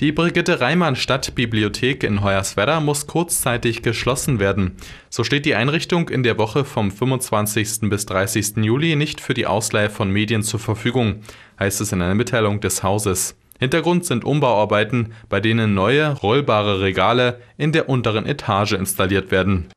Die Brigitte Reimann Stadtbibliothek in Hoyerswerda muss kurzzeitig geschlossen werden. So steht die Einrichtung in der Woche vom 25. bis 30. Juli nicht für die Ausleihe von Medien zur Verfügung, heißt es in einer Mitteilung des Hauses. Hintergrund sind Umbauarbeiten, bei denen neue, rollbare Regale in der unteren Etage installiert werden